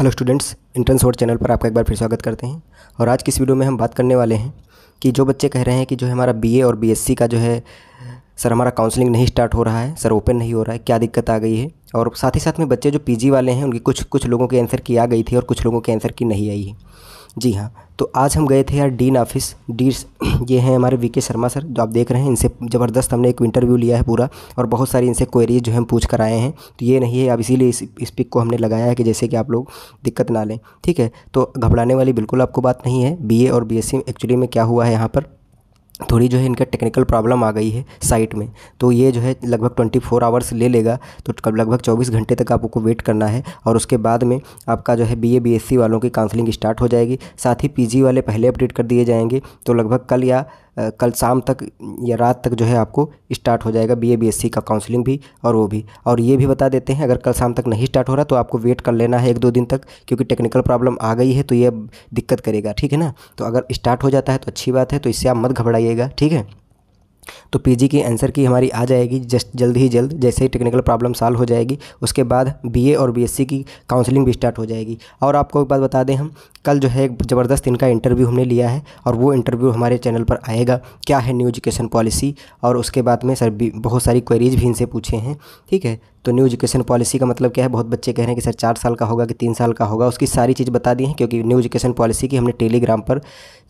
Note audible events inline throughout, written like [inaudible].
hello students entrance और channel पर आपका एक बार फिर स्वागत करते हैं और आज की इस वीडियो में हम बात करने वाले हैं कि जो बच्चे कह रहे हैं कि जो है हमारा बीए और बीएससी का जो है सर हमारा काउंसलिंग नहीं स्टार्ट हो रहा है सर ओपन नहीं हो रहा है क्या दिक्कत आ गई है और साथ ही साथ में बच्चे जो पीजी वाले हैं उनकी कुछ कुछ लोगों के आंसर की आ गई थी और कुछ लोगों के आंसर की नहीं आई है जी हाँ तो आज हम गए थे यार डीन ऑफिस डी [clears throat] ये हैं हमारे वी के शर्मा सर जो आप देख रहे हैं इनसे ज़बरदस्त हमने एक इंटरव्यू लिया है पूरा और बहुत सारी इनसे क्वेरीज जो हम पूछ कर आए हैं तो ये नहीं है अब इसीलिए इस इस पिक को हमने लगाया है कि जैसे कि आप लोग दिक्कत ना लें ठीक है तो घबराने वाली बिल्कुल आपको बात नहीं है बी और बी एक्चुअली में क्या हुआ है यहाँ पर थोड़ी जो है इनका टेक्निकल प्रॉब्लम आ गई है साइट में तो ये जो है लगभग 24 फोर आवर्स ले लेगा तो लगभग 24 घंटे तक आपको वेट करना है और उसके बाद में आपका जो है बीए बीएससी वालों की काउंसलिंग स्टार्ट हो जाएगी साथ ही पीजी वाले पहले अपडेट कर दिए जाएंगे तो लगभग कल या कल शाम तक या रात तक जो है आपको स्टार्ट हो जाएगा B A B S C का काउंसलिंग भी और वो भी और ये भी बता देते हैं अगर कल शाम तक नहीं स्टार्ट हो रहा तो आपको वेट कर लेना है एक दो दिन तक क्योंकि टेक्निकल प्रॉब्लम आ गई है तो ये दिक्कत करेगा ठीक है ना तो अगर स्टार्ट हो जाता है तो अच्छी बात है तो इससे आप मत घबराइएगा ठीक है तो पीजी की आंसर की हमारी आ जाएगी जस्ट जल्द ही जल्द जैसे ही टेक्निकल प्रॉब्लम सॉल्व हो जाएगी उसके बाद बीए और बीएससी की काउंसलिंग भी स्टार्ट हो जाएगी और आपको एक बात बता दें हम कल जो है एक ज़बरदस्त इनका इंटरव्यू हमने लिया है और वो इंटरव्यू हमारे चैनल पर आएगा क्या है न्यू एजुकेशन पॉलिसी और उसके बाद में सर बहुत सारी क्वेरीज भी इनसे पूछे हैं ठीक है तो न्यू एजुकेशन पॉलिसी का मतलब क्या है बहुत बच्चे कह रहे हैं कि सर चार साल का होगा कि तीन साल का होगा उसकी सारी चीज़ बता दी है क्योंकि न्यू एजुकेशन पॉलिसी की हमने टेलीग्राम पर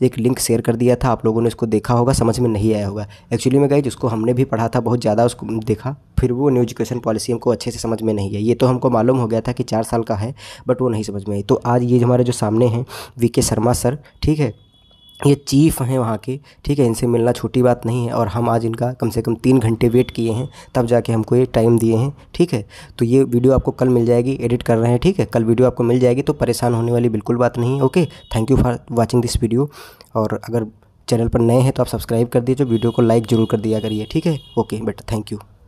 एक लिंक शेयर कर दिया था आप लोगों ने उसको देखा होगा समझ में नहीं आया होगा एक्चुअली में गई जिसको हमने भी पढ़ा था बहुत ज़्यादा उसको देखा फिर वो न्यू एजुकेशन पॉलिसी हमको अच्छे से समझ में नहीं आई ये तो हमको मालूम हो गया था कि चार साल का है बट वो नहीं समझ में आई तो आज ये हमारे जो सामने हैं वी के शर्मा सर ठीक है ये चीफ़ हैं वहाँ के ठीक है इनसे मिलना छोटी बात नहीं है और हम आज इनका कम से कम तीन घंटे वेट किए हैं तब जाके हमको ये टाइम दिए हैं ठीक है तो ये वीडियो आपको कल मिल जाएगी एडिट कर रहे हैं ठीक है कल वीडियो आपको मिल जाएगी तो परेशान होने वाली बिल्कुल बात नहीं है okay thank you for watching this video और अगर चैनल पर नए हैं तो आप सब्सक्राइब कर दीजिए वीडियो को लाइक ज़रूर कर दिया करिए ठीक है ओके बेटा थैंक यू